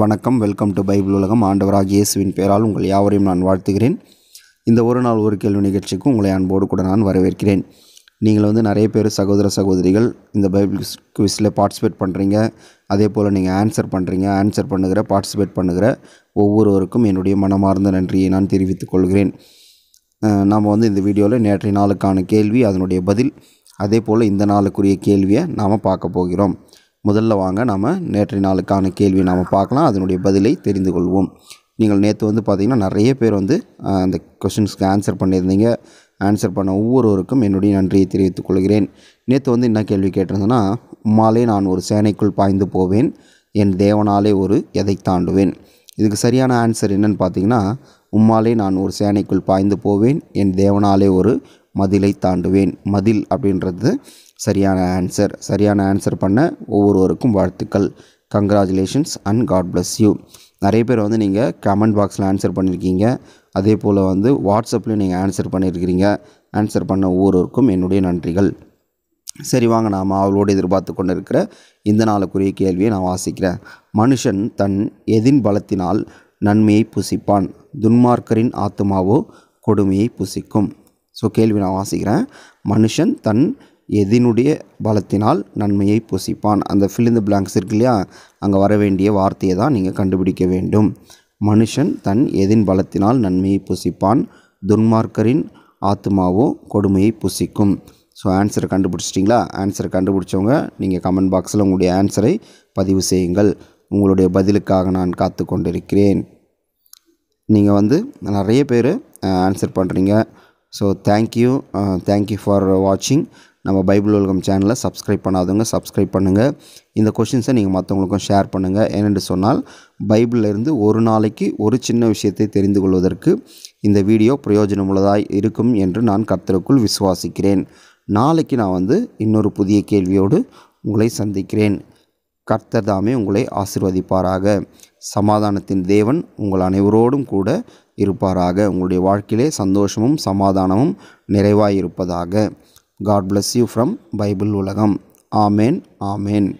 வணக்கம் welcome to Bible உலகம் ஆண்டவராக இயேசுவின் பெயரால் உங்கள் யாவரையும் நான் வாழ்த்துகிறேன் இந்த ஒரு நாள் ஒரு கேள்வி நிகழ்ச்சிக்கு உங்களை அன்போடு கூட நான் வரவேற்கிறேன் நீங்கள் வந்து நிறைய பேர் சகோதர சகோதரிகள் இந்த பைபிள் குவிஸில் பார்ட்டிசிபேட் பண்ணுறீங்க அதே போல் நீங்கள் ஆன்சர் பண்ணுறீங்க ஆன்சர் பண்ணுகிற பார்ட்டிசிபேட் பண்ணுகிற ஒவ்வொருவருக்கும் என்னுடைய மனமார்ந்த நன்றியை நான் தெரிவித்துக் கொள்கிறேன் நாம் வந்து இந்த வீடியோவில் நேற்றைய நாளுக்கான கேள்வி அதனுடைய பதில் அதே போல் இந்த நாளுக்குரிய கேள்வியை நாம் பார்க்க போகிறோம் முதல்ல வாங்க நாம் நேற்றைய நாளுக்கான கேள்வி நாம் பார்க்கலாம் அதனுடைய பதிலை தெரிந்து கொள்வோம் நீங்கள் நேற்று வந்து பார்த்திங்கன்னா நிறைய பேர் வந்து அந்த கொஷின்ஸ்க்கு ஆன்சர் பண்ணியிருந்தீங்க ஆன்சர் பண்ண ஒவ்வொருவருக்கும் என்னுடைய நன்றியை தெரிவித்துக் கொள்கிறேன் நேற்று வந்து என்ன கேள்வி கேட்டிருந்தேன்னா உம்மாலே நான் ஒரு சேனைக்குள் பாய்ந்து போவேன் என் தேவனாலே ஒரு எதை தாண்டுவேன் இதுக்கு சரியான ஆன்சர் என்னன்னு பார்த்தீங்கன்னா உம்மாலே நான் ஒரு சேனைக்குள் பாய்ந்து போவேன் என் தேவனாலே ஒரு மதிலை தாண்டுவேன் மதில் அப்படின்றது சரியான ஆன்சர் சரியான ஆன்சர் பண்ண ஒவ்வொருவருக்கும் வாழ்த்துக்கள் congratulations and God bless you நிறைய பேர் வந்து நீங்கள் கமெண்ட் பாக்ஸில் ஆன்சர் பண்ணியிருக்கீங்க அதே போல் வந்து வாட்ஸ்அப்பில் நீங்கள் ஆன்சர் பண்ணியிருக்கிறீங்க ஆன்சர் பண்ண ஒவ்வொருவருக்கும் என்னுடைய நன்றிகள் சரி வாங்க நாம் அவளோடு எதிர்பார்த்து கொண்டு இருக்கிற இந்த நாளுக்குரிய கேள்வியை நான் வாசிக்கிறேன் மனுஷன் தன் எதின் பலத்தினால் நன்மையை புசிப்பான் துன்மார்க்கரின் ஆத்மாவோ கொடுமையை புசிக்கும் ஸோ கேள்வி நான் வாசிக்கிறேன் மனுஷன் தன் எதினுடைய பலத்தினால் நன்மையை புசிப்பான் அந்த ஃபில்லிந்த பிளாங்க்ஸ் இருக்கு இல்லையா அங்கே வர வேண்டிய வார்த்தையை தான் நீங்கள் கண்டுபிடிக்க வேண்டும் மனுஷன் தன் எதின் பலத்தினால் நன்மையை புசிப்பான் துன்மார்க்கரின் ஆத்மாவோ கொடுமையை புசிக்கும் ஸோ ஆன்சரை கண்டுபிடிச்சிட்டிங்களா ஆன்சரை கண்டுபிடிச்சவங்க நீங்கள் கமெண்ட் பாக்ஸில் உங்களுடைய ஆன்சரை பதிவு செய்யுங்கள் உங்களுடைய பதிலுக்காக நான் காத்து கொண்டிருக்கிறேன் நீங்கள் வந்து நிறைய பேர் ஆன்சர் பண்ணுறீங்க ஸோ தேங்க்யூ தேங்க்யூ ஃபார் வாட்சிங் நம்ம பைபிள் உலகம் சேனலை சப்ஸ்கிரைப் பண்ணாதவங்க சப்ஸ்கிரைப் பண்ணுங்கள் இந்த கொஷின்ஸை நீங்கள் மற்றவங்களுக்கும் ஷேர் பண்ணுங்கள் ஏனென்று சொன்னால் பைபிளிலிருந்து ஒரு நாளைக்கு ஒரு சின்ன விஷயத்தை தெரிந்து கொள்வதற்கு இந்த வீடியோ பிரயோஜனமுள்ளதாய் இருக்கும் என்று நான் கர்த்தருக்குள் விசுவாசிக்கிறேன் நாளைக்கு நான் வந்து இன்னொரு புதிய கேள்வியோடு உங்களை சந்திக்கிறேன் கர்த்தர் தாமே உங்களை ஆசிர்வதிப்பாராக சமாதானத்தின் தேவன் உங்கள் அனைவரோடும் கூட இருப்பாராக உங்களுடைய வாழ்க்கையிலே சந்தோஷமும் சமாதானமும் நிறைவாயிருப்பதாக God bless you from Bible உலகம் ஆமேன் ஆமேன்